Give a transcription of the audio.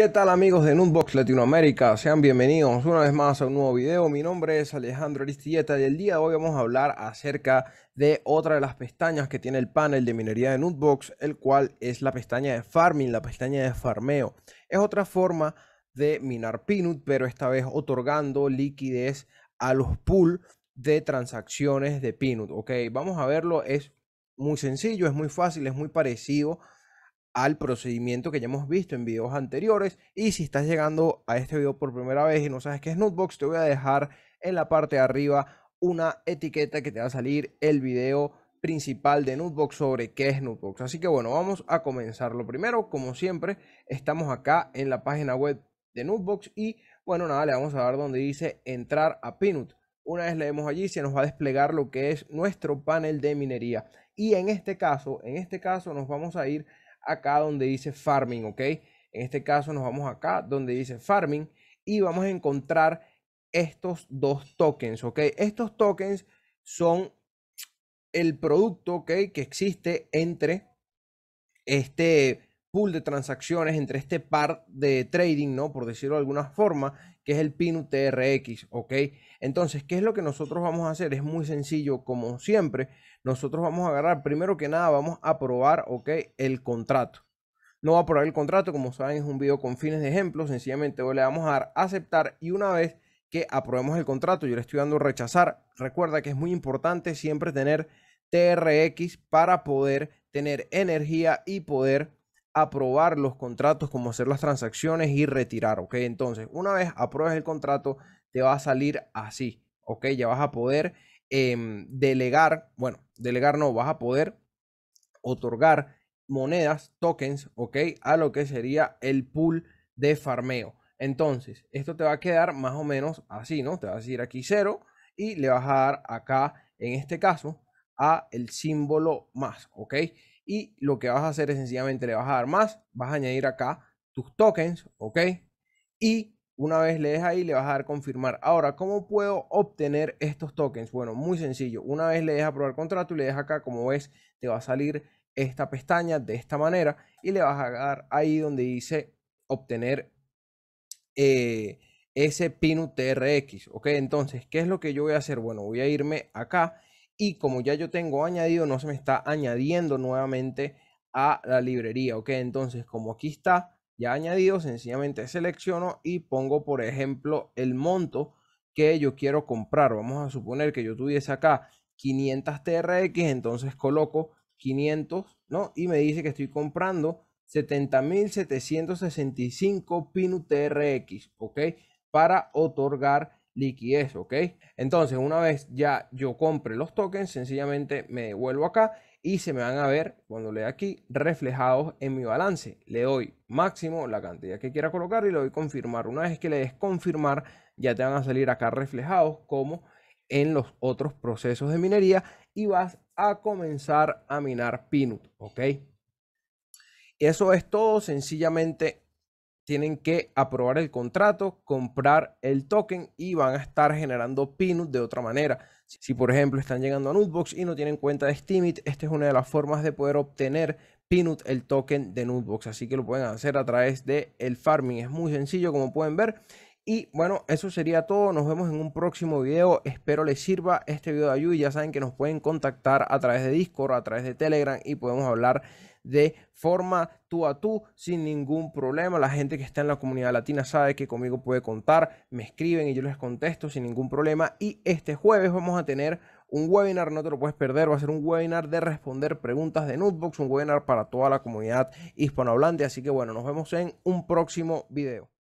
¿Qué tal amigos de Nutbox Latinoamérica? Sean bienvenidos una vez más a un nuevo video. Mi nombre es Alejandro Aristilleta y el día de hoy vamos a hablar acerca de otra de las pestañas que tiene el panel de minería de Nutbox, el cual es la pestaña de farming, la pestaña de farmeo. Es otra forma de minar Pinut, pero esta vez otorgando liquidez a los pool de transacciones de Pinut. Ok, vamos a verlo. Es muy sencillo, es muy fácil, es muy parecido al procedimiento que ya hemos visto en videos anteriores. Y si estás llegando a este video por primera vez y no sabes qué es NUTBOX te voy a dejar en la parte de arriba una etiqueta que te va a salir el video principal de Nutbox sobre qué es Nutbox. Así que bueno, vamos a comenzarlo. Primero, como siempre, estamos acá en la página web de Nutbox y bueno, nada, le vamos a dar donde dice entrar a Pinut. Una vez leemos allí, se nos va a desplegar lo que es nuestro panel de minería. Y en este caso, en este caso nos vamos a ir acá donde dice farming, ¿ok? En este caso nos vamos acá donde dice farming y vamos a encontrar estos dos tokens, ¿ok? Estos tokens son el producto, ¿ok? Que existe entre este pool de transacciones entre este par de trading, ¿no? Por decirlo de alguna forma, que es el PIN TRX. ¿ok? Entonces, ¿qué es lo que nosotros vamos a hacer? Es muy sencillo, como siempre, nosotros vamos a agarrar, primero que nada, vamos a probar, ¿ok? El contrato. No va a probar el contrato, como saben, es un video con fines de ejemplo, sencillamente le vamos a dar aceptar y una vez que aprobemos el contrato, yo le estoy dando rechazar, recuerda que es muy importante siempre tener TRX para poder tener energía y poder aprobar los contratos, como hacer las transacciones y retirar, ¿ok? Entonces, una vez apruebes el contrato, te va a salir así, ¿ok? Ya vas a poder em, delegar, bueno, delegar no, vas a poder otorgar monedas, tokens, ¿ok? A lo que sería el pool de farmeo. Entonces, esto te va a quedar más o menos así, ¿no? Te va a decir aquí cero y le vas a dar acá, en este caso, a el símbolo más, ¿ok? Y lo que vas a hacer es sencillamente le vas a dar más, vas a añadir acá tus tokens, ¿ok? Y una vez le des ahí, le vas a dar confirmar. Ahora, ¿cómo puedo obtener estos tokens? Bueno, muy sencillo. Una vez le des aprobar probar contrato y le dejas acá, como ves, te va a salir esta pestaña de esta manera y le vas a dar ahí donde dice obtener eh, ese Pinu trx Ok, entonces, ¿qué es lo que yo voy a hacer? Bueno, voy a irme acá y como ya yo tengo añadido, no se me está añadiendo nuevamente a la librería, ¿ok? Entonces, como aquí está ya añadido, sencillamente selecciono y pongo, por ejemplo, el monto que yo quiero comprar. Vamos a suponer que yo tuviese acá 500 TRX, entonces coloco 500, ¿no? Y me dice que estoy comprando 70.765 PINU TRX, ¿ok? Para otorgar liquidez, ¿ok? Entonces, una vez ya yo compre los tokens, sencillamente me devuelvo acá y se me van a ver, cuando le aquí, reflejados en mi balance. Le doy máximo la cantidad que quiera colocar y le doy confirmar. Una vez que le des confirmar, ya te van a salir acá reflejados como en los otros procesos de minería y vas a comenzar a minar Pinut, ¿ok? Eso es todo, sencillamente tienen que aprobar el contrato, comprar el token y van a estar generando Pinut de otra manera. Si por ejemplo están llegando a Nutbox y no tienen cuenta de Steemit, esta es una de las formas de poder obtener Pinut el token de Nutbox. Así que lo pueden hacer a través del el farming. Es muy sencillo como pueden ver y bueno, eso sería todo. Nos vemos en un próximo video. Espero les sirva este video de ayuda. ya saben que nos pueden contactar a través de Discord, a través de Telegram y podemos hablar de forma tú a tú sin ningún problema. La gente que está en la comunidad latina sabe que conmigo puede contar. Me escriben y yo les contesto sin ningún problema. Y este jueves vamos a tener un webinar, no te lo puedes perder, va a ser un webinar de responder preguntas de Notebox, un webinar para toda la comunidad hispanohablante. Así que bueno, nos vemos en un próximo video.